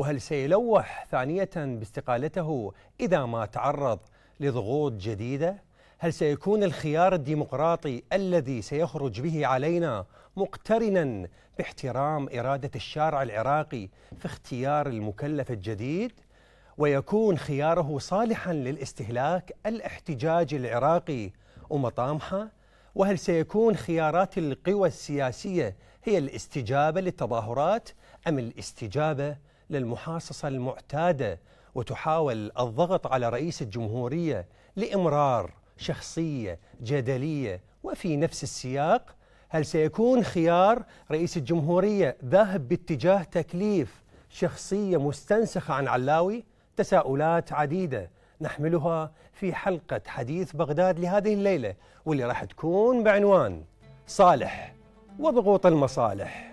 وهل سيلوح ثانية باستقالته إذا ما تعرض لضغوط جديدة؟ هل سيكون الخيار الديمقراطي الذي سيخرج به علينا مقترنا باحترام إرادة الشارع العراقي في اختيار المكلف الجديد؟ ويكون خياره صالحا للاستهلاك الاحتجاج العراقي ومطامحه؟ وهل سيكون خيارات القوى السياسية هي الاستجابة للتظاهرات أم الاستجابة للمحاصصة المعتادة وتحاول الضغط على رئيس الجمهورية لإمرار شخصية جدلية وفي نفس السياق هل سيكون خيار رئيس الجمهورية ذاهب باتجاه تكليف شخصية مستنسخة عن علاوي؟ تساؤلات عديدة نحملها في حلقة حديث بغداد لهذه الليلة واللي راح تكون بعنوان صالح وضغوط المصالح